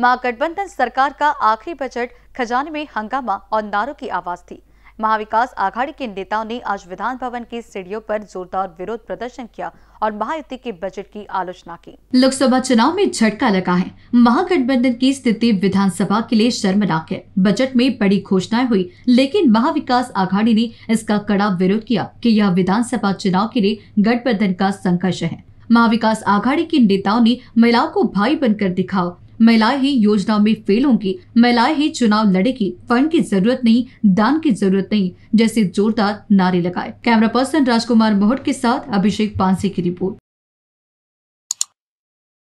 महागठबंधन सरकार का आखिरी बजट खजाने में हंगामा और नारों की आवाज थी महाविकास आघाड़ी के नेताओं ने आज विधान भवन की सीढ़ियों पर जोरदार विरोध प्रदर्शन किया और महायुति के बजट की आलोचना की लोकसभा चुनाव में झटका लगा है महागठबंधन की स्थिति विधानसभा के लिए शर्मनाक है बजट में बड़ी घोषणाएं हुई लेकिन महाविकास आघाड़ी ने इसका कड़ा विरोध किया कि यह विधानसभा चुनाव के लिए गठबंधन का संघर्ष है महाविकास आघाड़ी के नेताओं ने महिलाओं को भाई बनकर दिखाओ महिलाएं ही योजना में फेल होंगी महिलाएं ही चुनाव लड़ेगी फंड की जरूरत नहीं दान की जरूरत नहीं जैसे जोरदार नारे लगाए कैमरा पर्सन राजकुमार मोहट के साथ अभिषेक पांसे की रिपोर्ट